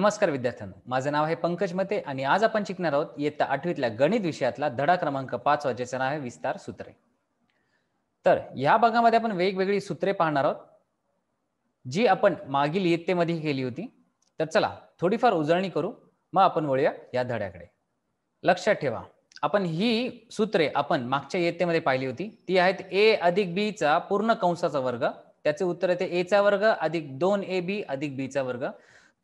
नमस्कार विद्यार्थ्यांनो माझं नाव आहे पंकज मते आणि आज आपण शिकणार आहोत इयत्ता आठवीतल्या गणित विषयातला धडा क्रमांक पाच वाजेचं नाव आहे विस्तार सूत्रे तर या भागामध्ये आपण वेगवेगळी सूत्रे पाहणार आहोत जी आपण मागील इयत्तेमध्ये केली होती तर चला थोडीफार उजळणी करू मग आपण वळूया या धड्याकडे लक्षात ठेवा आपण ही सूत्रे आपण मागच्या इयत्तेमध्ये पाहिली होती ती आहेत ए अधिक चा पूर्ण कंसाचा वर्ग त्याचे उत्तर येते चा वर्ग अधिक दोन ए बी अधिक बीचा वर्ग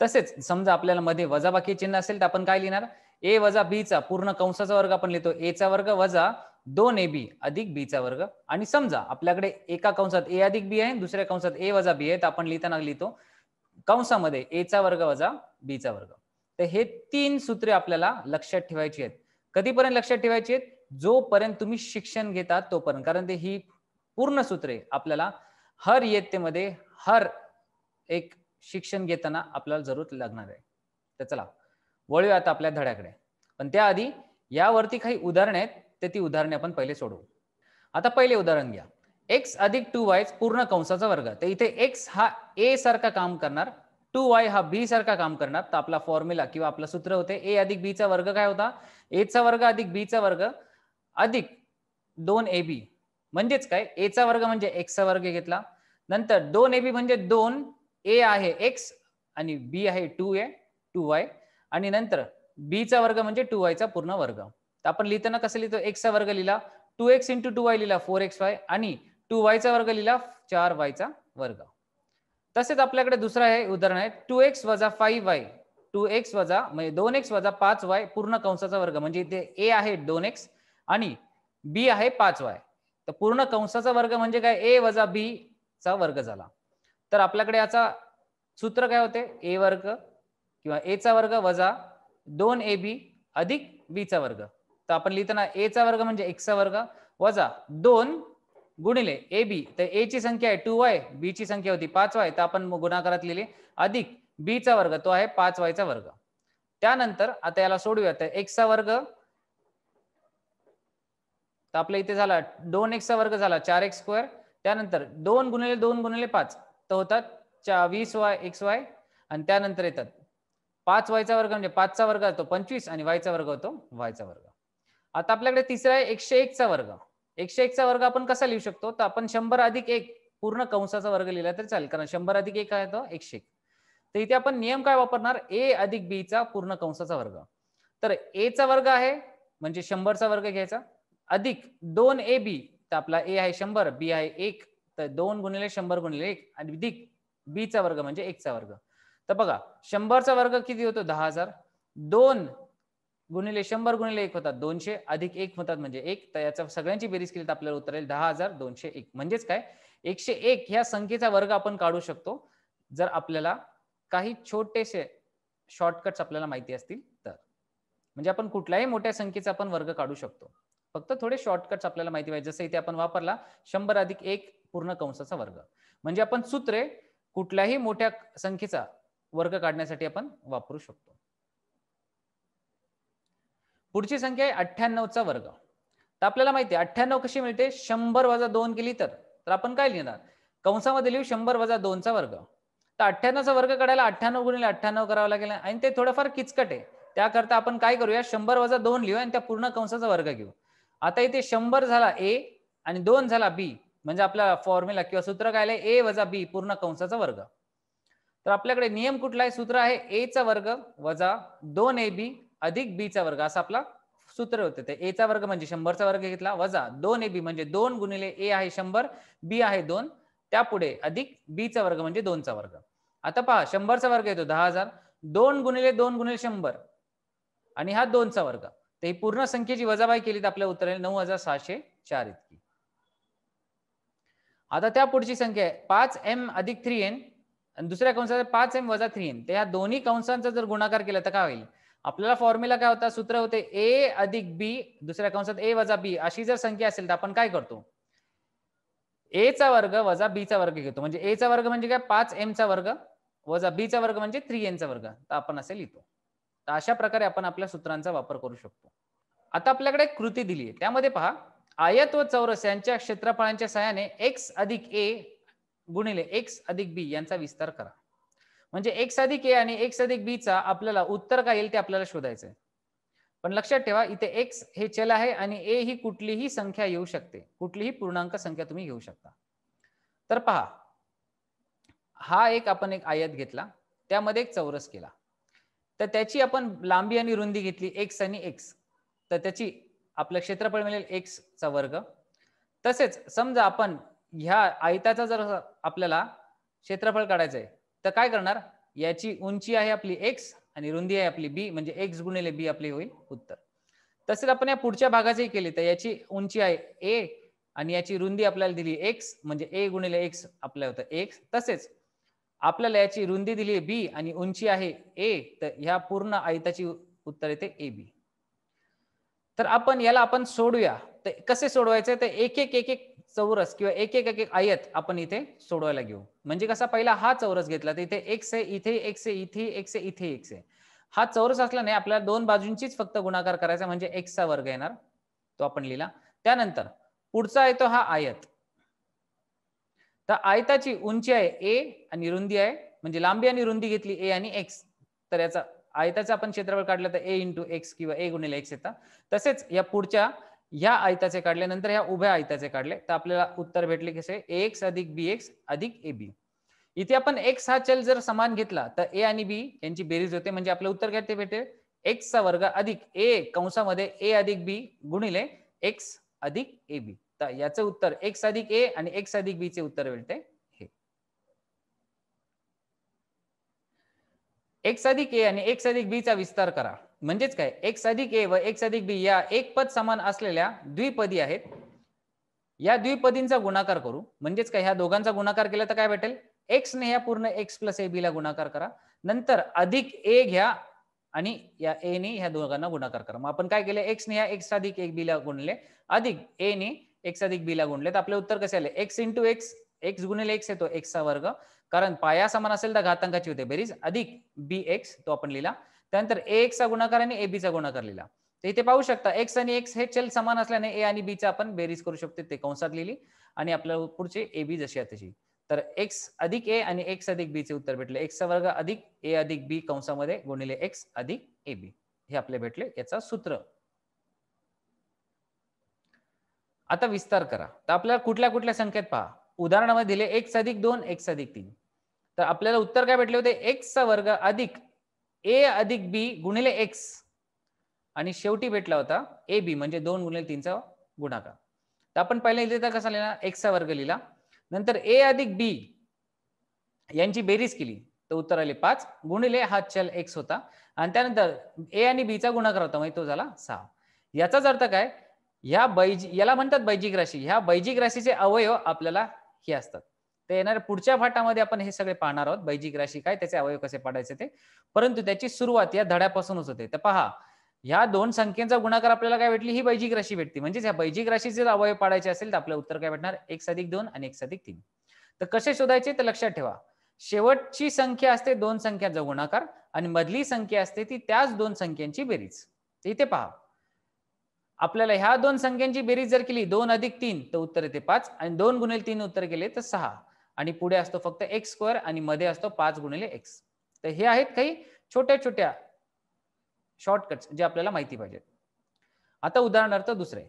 तसेच समजा आपल्याला मध्ये वजाबाकी चिन्ह असेल तर आपण काय लिहिणार ए वजा बीचा पूर्ण कंसाचा वर्ग आपण लिहितो एचा वर्ग वजा दोन ए बी अधिक बीचा वर्ग आणि समजा आपल्याकडे एका कंसात ए अधिक बी आहे दुसऱ्या कंसात ए वजा बी आहे तर आपण लिहिताना लिहितो कंसामध्ये एचा वर्ग वजा बीचा वर्ग तर हे तीन सूत्रे आपल्याला लक्षात ठेवायची आहेत कधीपर्यंत लक्षात ठेवायची आहेत जोपर्यंत तुम्ही शिक्षण घेतात तोपर्यंत कारण ते ही पूर्ण सूत्रे आपल्याला हर इयत्तेमध्ये हर एक शिक्षण घेताना आपल्याला जरूर लागणार आहे तर चला वळूया आता आपल्या धड्याकडे पण त्याआधी यावरती काही उदाहरणे आहेत ते ती उदाहरणे आपण पहिले सोडवू आता पहिले उदाहरण घ्या एक्स अधिक टू वाय पूर्ण कंसाचा वर्ग तर इथे एक्स हा ए सारखा काम करणार टू वाय हा बी सारखा काम करणार तर आपला फॉर्म्युला किंवा आपलं सूत्र होते ए अधिक बीचा वर्ग काय होता एचा वर्ग अधिक बीचा वर्ग अधिक दोन ए बी म्हणजेच काय एचा वर्ग म्हणजे एक्सचा वर्ग घेतला नंतर दोन ए बी म्हणजे दोन ए आहे एक्स आणि बी आहे टू ए टू वाय आणि नंतर बीचा वर्ग म्हणजे टू वायचा पूर्ण वर्ग तर आपण लिहिताना कसं लिहितो एक्सचा वर्ग लिहिला two x into two y लिहिला फोर एक्स वाय आणि टू वायचा वर्ग लिहिला चार वायचा वर्ग तसेच आपल्याकडे दुसरं आहे उदाहरण आहे टू एक्स वजा फाईव्ह वाय टू एक्स वजा म्हणजे दोन एक्स वजा पाच वाय पूर्ण कंसाचा वर्ग म्हणजे इथे ए आहे दोन एक्स आणि बी आहे पाच वाय तर पूर्ण कंसाचा वर्ग म्हणजे काय ए वजा बी चा वर्ग झाला तर आपल्याकडे याचा सूत्र काय होते ए वर्ग किंवा एचा वर्ग वजा दोन ए बी अधिक बीचा वर्ग तर आपण लिहिताना एचा वर्ग म्हणजे एक्सचा वर्ग वजा दोन गुणिले ए बी तर ए ची संख्या आहे टू वाय बी ची संख्या होती पाच वाय तर आपण गुणाकारात लिहिले अधिक बीचा वर्ग तो आहे पाच वायचा वर्ग त्यानंतर आता याला सोडूया तर एक्सचा वर्ग तर आपल्या इथे झाला दोन एक्सचा वर्ग झाला चार एक्स स्क्वेअर त्यानंतर दोन गुणिले दोन गुणिले पाच तर होतात वीस वाय एक्स वाय आणि त्यानंतर येतात पाच वायचा वर्ग म्हणजे पाचचा वर्ग होतो पंचवीस आणि वायचा वर्ग होतो वायचा वर्ग आता आपल्याकडे तिसरा आहे एकशे एकचा वर्ग एकशे एकचा वर्ग आपण कसा लिहू शकतो तर आपण शंभर अधिक एक पूर्ण कंसाचा वर्ग लिहिला तरी चालेल कारण शंभर अधिक एक आहे तो एकशे एक तर इथे आपण नियम काय वापरणार ए अधिक बी चा पूर्ण कंसाचा वर्ग तर ए चा वर्ग आहे म्हणजे शंभरचा वर्ग घ्यायचा अधिक दोन ए बी तर आपला ए आहे शंभर बी आहे एक तर दोन गुणिले शंभर गुणिले एक आणि अधिक बीचा वर्ग म्हणजे एकचा वर्ग तर बघा शंभरचा वर्ग किती होतो दहा हजार दोन गुणिले शंभर गुणिले एक होतात दोनशे अधिक एक होतात म्हणजे एक तर याचा सगळ्यांची बेरीज केली तर आपल्याला उत्तर येईल दहा हजार दोनशे एक म्हणजेच काय एकशे एक ह्या संख्येचा वर्ग आपण काढू शकतो जर आपल्याला काही छोटेसे शॉर्टकट्स आपल्याला माहिती असतील तर म्हणजे आपण कुठल्याही मोठ्या संख्येचा आपण वर्ग काढू शकतो फक्त थोडे शॉर्टकट्स आपल्याला माहिती पाहिजे जसं इथे आपण वापरला शंभर अधिक एक पूर्ण कंसाचा वर्ग म्हणजे आपण सूत्रे कुठल्याही मोठ्या संख्येचा वर्ग काढण्यासाठी आपण वापरू शकतो पुढची संख्या आहे अठ्ठ्याण्णवचा वर्ग तर आपल्याला माहिती आहे अठ्ठ्याण्णव कशी मिळते शंभर वजा दोन केली तर तर आपण काय लिहिणार कंसामध्ये लिहू शंभर वजा दोनचा वर्ग तर अठ्ठ्याण्णवचा वर्ग काढायला अठ्ठ्याण्णव गुणिले अठ्ठ्याण्णव करावं लागेल आणि ते थोडंफार किचकट आहे त्याकरता आपण काय करूया शंभर वजा दोन लिहू आणि त्या पूर्ण कंसाचा वर्ग घेऊ आता इथे शंभर झाला ए आणि दोन झाला बी म्हणजे आपला फॉर्म्युला किंवा सूत्र काय ए वजा बी पूर्ण कंसाचा वर्ग तर आपल्याकडे नियम कुठला आहे सूत्र आहे ए चा वर्ग वजा दोन ए बी अधिक बीचा वर्ग असा आपला सूत्र होते ते चा वर्ग म्हणजे शंभरचा वर्ग घेतला वजा दोन ए बी म्हणजे दोन गुणिले ए आहे शंभर बी आहे दोन त्यापुढे अधिक बीचा वर्ग म्हणजे दोनचा वर्ग आता पहा शंभरचा वर्ग येतो दहा हजार दोन गुणिले दोन गुणिले शंभर आणि हा दोनचा वर्ग तर ही पूर्ण संख्येची वजाबाई केली तर आपल्या उत्तर नऊ हजार सहाशे चार इतकी आता त्या पुढची संख्या आहे पाच एम अधिक थ्री एन आणि दुसऱ्या कंसात पाच एम वजा थ्री एन तर या दोन्ही कंसांचा जर गुणाकार केला तर काय होईल आपल्याला फॉर्म्युला काय होता सूत्र होते ए अधिक बी दुसऱ्या कंसात ए वजा बी अशी जर संख्या असेल तर आपण काय करतो ए चा वर्ग वजा बी चा वर्ग घेतो म्हणजे ए चा वर्ग म्हणजे काय पाच एम चा वर्ग वजा बी चा वर्ग म्हणजे थ्री एन चा वर्ग तर आपण असे लिहितो तर अशा प्रकारे आपण आपल्या सूत्रांचा वापर करू शकतो आता आपल्याकडे कृती दिली आहे त्यामध्ये पहा आयत व चौरस यांच्या क्षेत्रफळांच्या सहाय्याने एक्स अधिक ए गुणिले एक्स अधिक बी यांचा विस्तार करा म्हणजे एक्स अधिक ए आणि एक्स अधिक बी चा आपल्याला उत्तर काय येईल ते आपल्याला शोधायचं आहे पण लक्षात ठेवा इथे एक्स हे चल आहे आणि ए ही कुठलीही संख्या येऊ शकते कुठलीही पूर्णांक संख्या तुम्ही घेऊ शकता तर पहा हा एक आपण एक आयत घेतला त्यामध्ये एक चौरस केला तर त्याची आपण लांबी आणि रुंदी घेतली एक्स आणि एक्स तर त्याची आपलं क्षेत्रफळ मिळेल एक्स चा वर्ग तसेच समजा आपण ह्या आयताचा जर आपल्याला क्षेत्रफळ काढायचं आहे तर काय करणार याची उंची आहे आपली एक्स आणि रुंदी आहे आपली बी म्हणजे एक्स गुणिले बी आपली होईल उत्तर तसेच आपण या पुढच्या भागाचेही केले तर याची उंची आहे ए आणि याची रुंदी आपल्याला दिली एक्स म्हणजे ए गुणिले एक्स आपल्या होतं एक्स तसेच आपल्याला याची रुंदी दिली बी आणि उंची आहे ए तर ह्या पूर्ण आयताची उत्तर येते ए बी तर आपण याला आपण सोडूया तर कसे सोडवायचे तर एक एक एक एक चौरस किंवा एक एक एक एक आयत आपण इथे सोडवायला घेऊ म्हणजे कसा पहिला हा चौरस घेतला तर इथे एक से इथे एक से इथे एक से इथे एक से हा चौरस नाही आपल्याला दोन बाजूंचीच फक्त गुणाकार करायचा म्हणजे एक्सचा वर्ग येणार तो आपण लिहिला त्यानंतर पुढचा येतो हा आयत तर आयताची उंची आहे ए आणि रुंदी आहे म्हणजे लांबी आणि रुंदी घेतली ए आणि एक्स तर याचा आयताचं आपण क्षेत्रफळ काढलं तर ए इंटू एक्स किंवा ए गुणिले एक्स येतं तसेच या पुढच्या ह्या आयताचे काढले नंतर ह्या उभ्या आयताचे काढले तर आपल्याला उत्तर भेटले कसे एक्स अधिक बी एक्स अधिक ए बी इथे आपण एक्स हा चल जर समान घेतला तर ए आणि बी यांची बेरीज होते म्हणजे आपलं उत्तर काय ते भेटेल एक्सचा वर्ग अधिक ए कंसामध्ये ए अधिक बी गुणिले एक्स अधिक ए बी तर याचं उत्तर एक्स अधिक ए आणि एक्स अधिक बी चे उत्तर भेटते एक्स अधिक ए आणि एक्स अधिक बी चा विस्तार करा म्हणजेच काय एक्स अधिक ए व एक्स अधिक बी या एक पद समान असलेल्या द्विपदी आहेत या द्विपदींचा गुणाकार करू म्हणजेच काय ह्या दोघांचा गुणाकार केला तर काय भेटेल एक्स ने ह्या पूर्ण एक्स प्लस ए बी ला गुणाकार करा नंतर अधिक ए घ्या आणि या ए ने ह्या दोघांना गुणाकार करा मग आपण काय केलं एक्स ने ह्या एक्स अधिक एक बी ला गुणले अधिक ए ने एक्स अधिक बी ला गुणले तर आपले उत्तर कसे आले एक्स इंटू एक्स एक्स गुणिले एक्स येतो एक्सचा वर्ग कारण पाया समान असेल तर घातांकाची होते बेरीज अधिक बी एक्स तो आपण लिहिला त्यानंतर ए एक्सचा गुणाकार आणि ए चा गुणाकार लिहिला तर इथे पाहू शकता एक्स आणि एक्स हे चल समान असल्याने ए आणि बीचा आपण बेरीज करू शकतो ते कंसात लिहिली आणि आपल्याला पुढचे ए बी जशी तशी तर एक्स अधिक ए आणि एक्स अधिक बी चे उत्तर भेटले एक्सचा वर्ग अधिक ए अधिक बी कंसामध्ये गुणिले एक्स अधिक ए बी हे आपले भेटले याचा सूत्र आता विस्तार करा तर आपल्याला कुठल्या कुठल्या संख्येत पहा उदाहरणामध्ये दिले एक्स अधिक दोन एक्स अधिक तीन तर आपल्याला उत्तर काय भेटले होते एक्सचा वर्ग अधिक ए अधिक बी गुणिले एक्स आणि शेवटी भेटला होता ए बी म्हणजे दोन गुणिले तीनचा गुणाकार तर आपण पहिले लिहिले तर कसा लिहिला एक्सचा वर्ग लिहिला नंतर ए अधिक बी यांची बेरीज केली तर उत्तर आले पाच गुणिले हा चल एक्स होता आणि त्यानंतर ए आणि बीचा गुणाकार होता म्हणजे तो झाला सहा याचाच अर्थ काय ह्या बैज याला म्हणतात बैजिक राशी ह्या बैजिक राशीचे अवयव आपल्याला हे असतात ते येणाऱ्या पुढच्या फाटामध्ये आपण हे सगळे पाहणार आहोत बैजिक राशी काय त्याचे अवयव कसे पाडायचे ते परंतु त्याची सुरुवात या धड्यापासूनच होते तर पहा ह्या दोन संख्येचा गुणाकार आपल्याला काय भेटली ही बैजिक राशी भेटते म्हणजेच ह्या बैजिक राशी जर अवयव पाडायचे असेल तर आपलं उत्तर काय भेटणार एक साधिक दोन आणि एक साधिक तीन तर कसे शोधायचे तर लक्षात ठेवा शेवटची संख्या असते दोन संख्यांचा गुणाकार आणि मधली संख्या असते ती त्याच दोन संख्यांची बेरीज इथे पहा आपल्याला ह्या दोन संख्यांची बेरीज जर केली दोन अधिक तीन तर उत्तर येते पाच आणि दोन गुणिले तीन उत्तर केले तर सहा आणि पुढे असतो फक्त एक्स स्क्वेअर आणि मध्ये असतो पाच गुणिले एक्स तर हे आहेत काही छोट्या छोट्या शॉर्टकट्स जे आपल्याला माहिती पाहिजेत आता उदाहरणार्थ दुसरे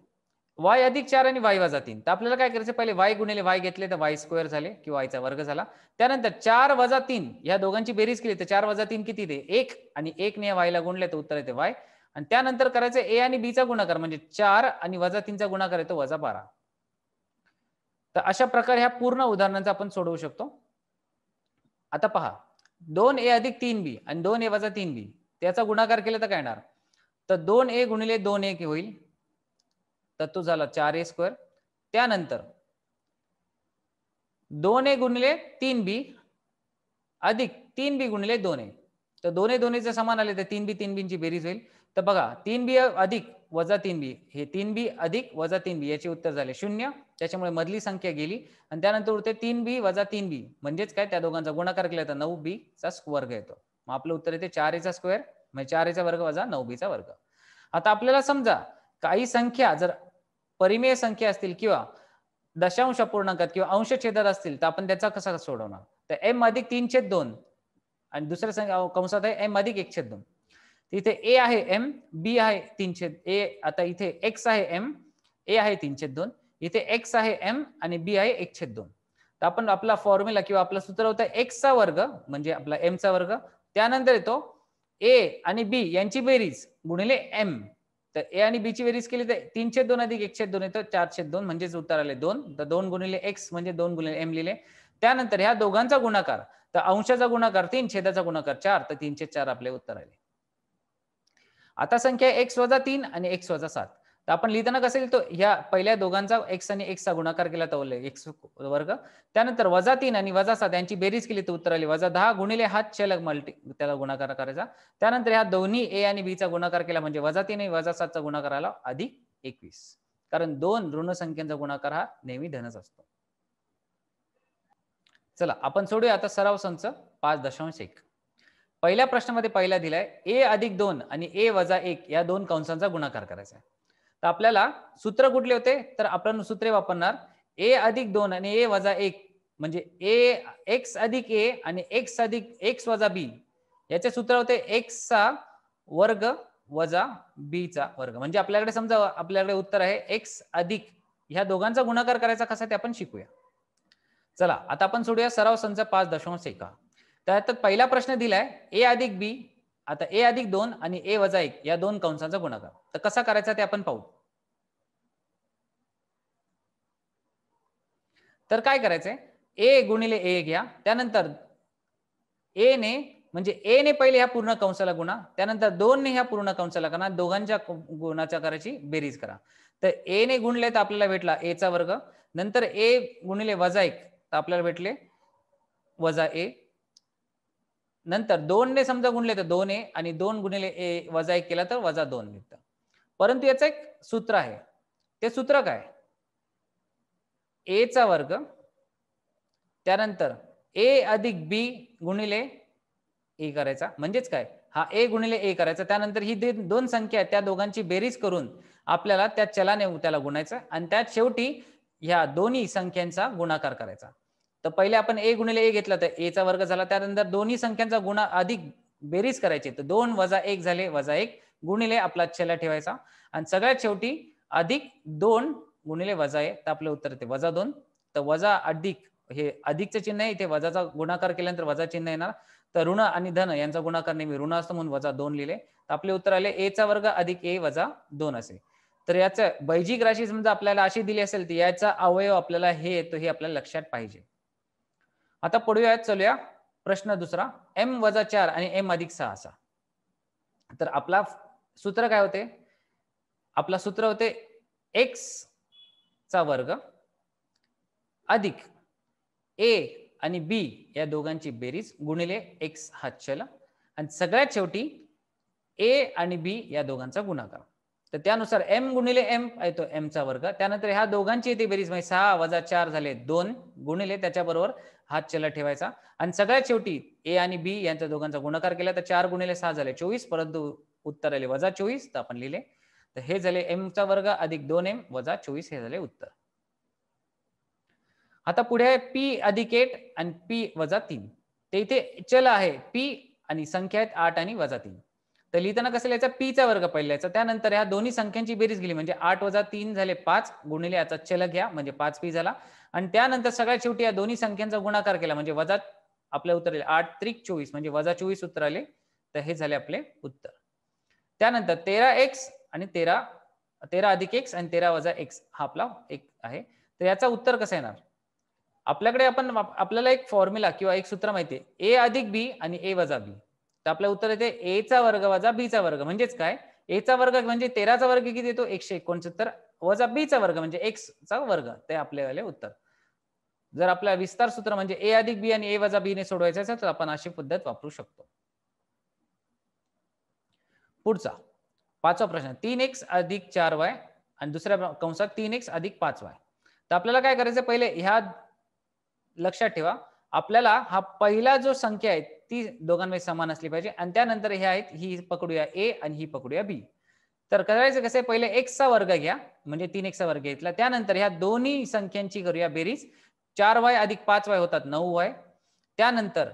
वाय अधिक चार आणि वाय वजा तीन तर आपल्याला काय करायचं पहिले वाय गुणिले वाय घेतले तर वाय स्क्वेअर झाले किंवा वायचा वर्ग झाला त्यानंतर चार वजा तीन या दोघांची बेरीज केली तर चार वजा तीन किती ते एक आणि एक ने वायला गुणले तर उत्तर येते वाय आणि त्यानंतर करायचं ए आणि बीचा गुणाकार म्हणजे चार आणि वजा तीनचा गुणाकार येतो वजा बारा तर अशा प्रकारे ह्या पूर्ण उदाहरणांचा आपण सोडवू शकतो आता पहा दोन ए अधिक तीन बी आणि दोन ए वजा तीन बी त्याचा गुणाकार केला तर काय येणार तर दोन ए गुणिले दोन ए होईल तर तो झाला चार ए स्क्वेअर त्यानंतर दोन ए गुणिले तीन बी अधिक तीन बी गुणिले दोन ए तर दोन ए दोन्हीचे समान आले तर तीन बी तीन बींची बेरीज होईल तर बघा तीन बी अधिक वजा तीन बी हे तीन बी अधिक वजा तीन बी याचे उत्तर झाले शून्य त्याच्यामुळे मधली संख्या गेली आणि त्यानंतर उरते तीन बी वजा तीन बी म्हणजेच काय त्या दोघांचा गुणाकार केला तर नऊ बी चा वर्ग येतो मग आपलं उत्तर येते चार एचा स्क्वेअर म्हणजे चार एचा वर्ग वजा नऊ बीचा वर्ग आता आपल्याला समजा काही संख्या जर परिमेय संख्या असतील किंवा दशांश पूर्णांकात किंवा अंश छेदात असतील तर आपण त्याचा कसा सोडवणार तर एम अधिक तीन छेद दोन आणि दुसऱ्या संख्या कंसात आहे एम अधिक एक छेद दोन इथे ए आहे एम बी आहे तीनशे ए आता इथे एक्स आहे एम ए आहे तीनशे दोन इथे एक्स आहे एम आणि बी आहे एकशे दोन तर आपण आपला फॉर्म्युला किंवा आपला सूत्र होतं एक्सचा वर्ग म्हणजे आपला एमचा वर्ग त्यानंतर येतो ए आणि बी यांची बेरीज गुणिले एम तर ए आणि बी ची बेरीज केली तर तीनशे दोन अधिक एकशे दोन येतो चारशे दोन म्हणजेच उत्तर आले दोन तर दोन गुणिले एक्स म्हणजे दोन गुणिले एम लिहिले त्यानंतर ह्या दोघांचा गुणाकार तर अंशाचा गुणाकार तीन छेदाचा गुणाकार चार तर तीनशे चार आपले उत्तर आले आता संख्या एक्स वजा तीन आणि एक्स वजा सात तर आपण लिहिताना कसं लिहितो ह्या पहिल्या दोघांचा एक्स आणि एक्सचा गुणाकार केला तर एक्स वर्ग त्यानंतर वजा तीन आणि वजा सात यांची बेरीज केली तर उत्तर आली वजा दहा गुणिले हात छलग मल्टी त्याला गुणाकार करायचा त्यानंतर ह्या दोन्ही ए आणि बीचा गुणाकार केला म्हणजे वजा तीन आणि वजा सातचा गुणाकार आला अधिक एकवीस कारण दोन ऋण संख्यांचा गुणाकार हा नेहमी धनच असतो चला आपण सोडूया आता सराव संच पाच दशांश एक पहिल्या प्रश्नामध्ये पहिला दिलाय ए अधिक दोन आणि ए वजा एक या दोन कंसांचा गुणाकार करायचा आहे तर आपल्याला सूत्र कुठले होते तर आपण सूत्रे वापरणार ए अधिक दोन आणि ए वजा एक म्हणजे ए एक्स अधिक ए आणि एक्स अधिक एक्स वजा बी याचे सूत्र होते एक्सचा वर्ग वजा बीचा वर्ग म्हणजे आपल्याकडे समजा आपल्याकडे उत्तर आहे एक्स अधिक ह्या दोघांचा गुणाकार करायचा कसा ते आपण शिकूया चला आता आपण सोडूया सराव संच पाच दशांश एका त्यात पहिला प्रश्न दिलाय ए अधिक बी आता ए अधिक दोन आणि ए वजा एक या दोन कंसांचा गुणाकार तर कसा करायचा ते आपण पाहू तर काय करायचंय ए गुणिले ए घ्या त्यानंतर ए ने म्हणजे ए ने पहिले ह्या पूर्ण कंसाला गुणा त्यानंतर दोन ने ह्या पूर्ण कंसाला करा दोघांच्या गुणाच्या करायची बेरीज करा तर ए ने गुणले तर आपल्याला भेटला एचा वर्ग नंतर ए गुणिले वजा एक तर आपल्याला भेटले वजा ए नंतर ने समजा गुणले तर दोन ए आणि दोन गुणिले ए वजा एक केला तर वजा दोन निघतं परंतु याचं एक सूत्र आहे ते सूत्र काय चा वर्ग त्यानंतर ए अधिक बी गुणिले ए करायचा म्हणजेच काय हा ए गुणिले ए करायचा त्यानंतर ही दोन संख्या त्या दोघांची बेरीज करून आपल्याला त्या चलाने त्याला गुणायचं आणि त्यात शेवटी ह्या दोन्ही संख्यांचा गुणाकार करायचा तर पहिले आपण ए गुणिले ए घेतला तर एचा वर्ग झाला त्यानंतर दोन्ही संख्यांचा गुणा अधिक बेरीज करायची तर दोन वजा एक झाले वजा एक गुणिले आपला छेला ठेवायचा आणि सगळ्यात शेवटी अधिक दोन गुणिले वजा ए तर आपलं उत्तर येते वजा दोन तर वजा अधिक हे अधिकचं चिन्ह आहे इथे वजाचा गुणाकार केल्यानंतर वजा चिन्ह येणार तर ऋण आणि धन यांचा गुणाकार नेहमी ऋण असतो म्हणून वजा दोन लिहिले तर आपले उत्तर आले एचा वर्ग अधिक ए वजा दोन असे तर याचं बैजिक राशी समजा आपल्याला अशी दिली असेल तर याचा अवयव आपल्याला हे येतो हे आपल्याला लक्षात पाहिजे आता पडूयात चलूया प्रश्न दुसरा एम वजा चार आणि एम अधिक सहा असा तर आपला सूत्र काय होते आपला सूत्र होते एक्स चा वर्ग अधिक ए आणि बी या दोघांची बेरीज गुणिले एक्स हा चल आणि सगळ्यात शेवटी ए आणि बी या दोघांचा गुणाकार तर त्यानुसार एम गुणिले एम येतो एमचा वर्ग त्यानंतर ह्या दोघांची येते बेरीज म्हणजे सहा वजा चार झाले दोन गुणिले त्याच्याबरोबर हात चला ठेवायचा आणि सगळ्यात शेवटी ए आणि बी यांचा दोघांचा गुणाकार केला तर चार गुणिले सहा झाले चोवीस परंतु उत्तर आले वजा चोवीस तर आपण लिहिले तर हे झाले एमचा वर्ग अधिक दोन एम वजा चोवीस हे झाले उत्तर आता पुढे आहे पी अधिक एट आणि पी वजा तीन ते इथे चल आहे पी आणि संख्या आहेत आठ आणि वजा तीन तर लिहिताना कसं लिहायचा पीचा वर्ग पहिला लिहायचा त्यानंतर ह्या दोन्ही संख्यांची बेरीज गेली म्हणजे आठ वजा तीन झाले पाच गुणिले याचा चल घ्या म्हणजे पाच पी झाला आणि त्यानंतर सगळ्यात शेवटी या दोन्ही संख्यांचा गुणाकार केला म्हणजे वजा आपले उत्तर आले आठ त्रिक चोवीस म्हणजे वजा चोवीस उत्तर आले तर हे झाले आपले उत्तर त्यानंतर तेरा एक्स आणि तेरा तेरा अधिक एक्स आणि तेरा वजा एक्स हा आपला एक आहे तर याचा उत्तर कसं येणार आपल्याकडे आपण आपल्याला एक फॉर्म्युला किंवा एक सूत्र माहिती आहे ए अधिक बी आणि ए वजा बी तर आपलं उत्तर येते ए चा वर्ग वजा बी चा वर्ग म्हणजेच काय ए चा वर्ग म्हणजे तेराचा वर्ग किती येतो एकशे एकोणसत्तर वजा बी चा वर्ग म्हणजे एक्स चा वर्ग ते आपल्याला उत्तर जर आपला विस्तार सूत्र म्हणजे ए अधिक बी आणि ए वजा बी ने सोडवायचं असेल तर आपण अशी पद्धत वापरू शकतो पुढचा पाचवा प्रश्न तीन एक्स अधिक चार वाय आणि दुसऱ्या कंसात तीन एक्स अधिक पाच वाय तर आपल्याला काय करायचं पहिले ह्या लक्षात ठेवा आपल्याला हा पहिला जो संख्या आहे ती दोघांमध्ये समान असली पाहिजे आणि त्यानंतर हे आहेत ही पकडूया ए आणि ही पकडूया बी तर करायचं कसं आहे पहिले चा वर्ग घ्या म्हणजे तीन एक्सचा वर्ग घेतला त्यानंतर ह्या दोन्ही संख्यांची करूया बेरीज चार वाय अधिक पाच वाय होतात नऊ वाय त्यानंतर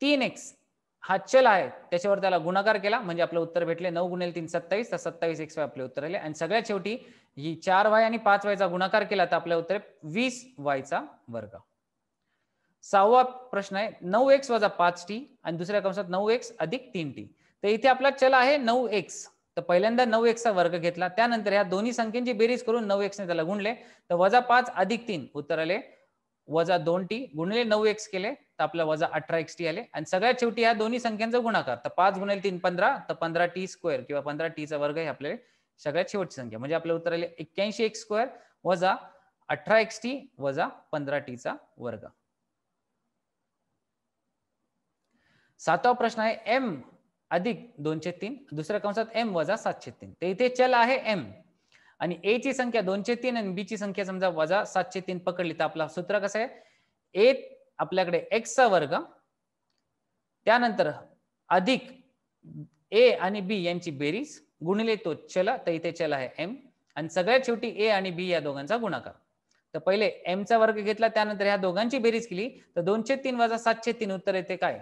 तीन एक्स हा चल आहे त्याच्यावर त्याला गुणाकार केला म्हणजे आपलं उत्तर भेटले नऊ गुणेल तीन सत्तावीस तर सत्तावीस एक्स वाय आपले उत्तर आले आणि सगळ्यात शेवटी ही चार वाय आणि पाच वायचा गुणाकार केला तर आपल्या उत्तर वीस वायचा वर्ग सहावा प्रश्न आहे नऊ एक्स वजा पाच टी आणि दुसऱ्या कंसात नऊ एक्स अधिक तीन टी तर इथे आपला चल आहे नऊ एक्स तर पहिल्यांदा नऊ एक्सचा वर्ग घेतला त्यानंतर ह्या दोन्ही संख्येची बेरीज करून नऊ एक्सने त्याला गुणले तर वजा पाच अधिक तीन उत्तर आले वजा दोन टी गुणले नऊ एक्स केले तर आपला वजा अठरा एक्स टी आले आणि सगळ्यात शेवटी ह्या दोन्ही संख्यांचा गुणाकार तर पाच गुणेल तीन पंधरा तर पंधरा टी स्क्वेअर किंवा पंधरा टीचा वर्ग हे आपले सगळ्यात शेवटची संख्या म्हणजे आपल्या उत्तर आले एक्क्याऐंशी एक्स स्क्वेअर वजा अठरा एक्स टी वजा पंधरा टीचा वर्ग सातवा प्रश्न आहे एम अधिक दोनशे तीन दुसऱ्या कंसात एम वजा सातशे तीन तर इथे चल आहे एम आणि ए ची संख्या दोनशे तीन आणि बी ची संख्या समजा वजा सातशे तीन पकडली तर आपला सूत्र कसं आहे ए आपल्याकडे एक्सचा वर्ग त्यानंतर अधिक ए आणि बी यांची बेरीज गुणले तो चल तर इथे चल आहे एम आणि सगळ्यात शेवटी ए आणि बी या दोघांचा गुणाकार तर पहिले एमचा वर्ग घेतला त्यानंतर ह्या दोघांची बेरीज केली तर दोनशे तीन वजा सातशे तीन उत्तर येते काय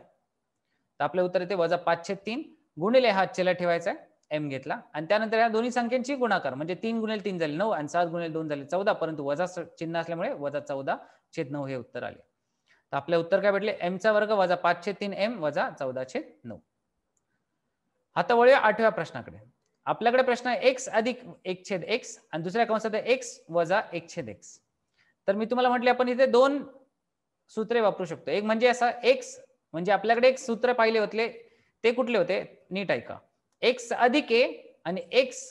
तर आपलं उत्तर येते वजा पाचशे तीन गुणिले हा चला ठेवायचा एम घेतला आणि त्यानंतर या दोन्ही संख्येची गुणाकार म्हणजे तीन गुणेल तीन झाले नऊ आणि सात गुणिले दोन झाले चौदा परंतु वजा चिन्ह असल्यामुळे वजा चौदा छेद नऊ हे उत्तर आले तर आपले उत्तर काय भेटले एमचा वर्ग वजा पाचशे तीन एम वजा चौदा छेद नऊ आता वळूया आठव्या प्रश्नाकडे आपल्याकडे प्रश्न आहे एक्स अधिक एक छेद एक्स आणि दुसऱ्या कंसात एक्स वजा एक छेद एक्स तर मी तुम्हाला म्हटले आपण इथे दोन सूत्रे वापरू शकतो एक म्हणजे असा एक्स म्हणजे आपल्याकडे एक सूत्र पाहिले होते ते कुठले होते नीट ऐका एक्स अधिक ए आणि एक्स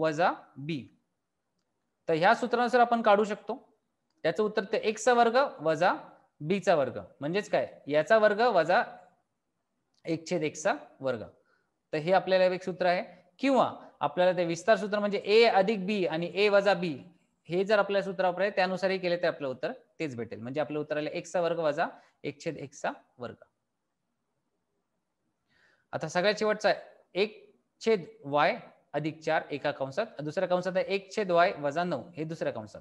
वजा बी तर ह्या सूत्रानुसार आपण काढू शकतो त्याचं उत्तर ते एक्सचा वर्ग वजा बीचा वर्ग म्हणजेच काय याचा वर्ग वजा एकछेद एकचा वर्ग तर हे आपल्याला एक सूत्र आहे किंवा आपल्याला ते विस्तार सूत्र म्हणजे ए अधिक बी आणि ए वजा बी हे जर आपल्याला सूत्र वापरले त्यानुसारही केले तर आपलं उत्तर तेच भेटेल म्हणजे आपलं उत्तर आलं एकचा वर्ग वजा एक छेद एकचा वर्ग आता सगळ्यात शेवटचा एक छेद वाय अधिक चार एका कंसात दुसऱ्या कंसात एक छेद वाय वजा नऊ हे दुसऱ्या कंसात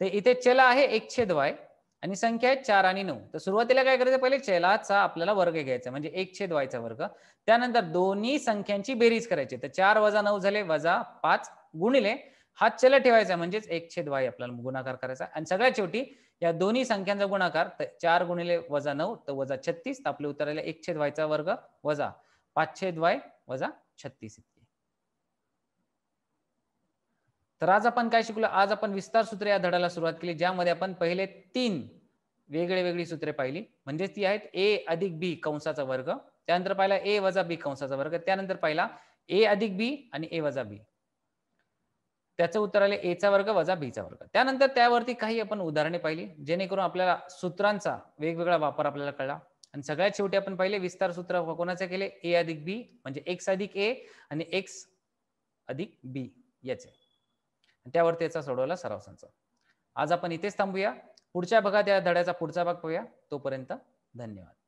तर इथे चल आहे एक छेद वाय आणि संख्या आहे चार आणि नऊ तर सुरुवातीला काय करायचं पहिले चलाचा आपल्याला वर्ग घ्यायचा म्हणजे एक छेद वायचा वर्ग त्यानंतर दोन्ही संख्यांची बेरीज करायची तर चार वजा नऊ झाले वजा पाच गुणिले हा चल ठेवायचा म्हणजेच एक छेद वाय आपल्याला गुणाकार करायचा आणि सगळ्यात शेवटी या दोन्ही संख्यांचा गुणाकार चार गुणिले वजा नऊ तर वजा छत्तीस तर आपले आले एक छेद वायचा वर्ग वजा पाच छेद वाय वजा छत्तीस इतके तर आज आपण काय शिकलो आज आपण विस्तार सूत्र या धड्याला सुरुवात केली ज्यामध्ये आपण पहिले तीन वेगळी वेगळी सूत्रे पाहिली म्हणजे ती आहेत ए अधिक बी कंसाचा वर्ग त्यानंतर पाहिला ए वजा बी कंसाचा वर्ग त्यानंतर पाहिला ए अधिक बी आणि ए वजा बी त्याचं उत्तर आले एचा वर्ग वजा बीचा वर्ग त्यानंतर त्यावरती काही आपण उदाहरणे पाहिली जेणेकरून आपल्याला सूत्रांचा वेगवेगळा वापर आपल्याला कळला आणि सगळ्यात शेवटी आपण पाहिले विस्तार सूत्र कोणाचे केले ए अधिक बी म्हणजे एक्स अधिक ए आणि एक्स अधिक बी याचे त्यावरती याचा सोडवला सराव संच आज आपण इथेच थांबूया पुढच्या भागात या धड्याचा पुढचा भाग पाहूया तोपर्यंत धन्यवाद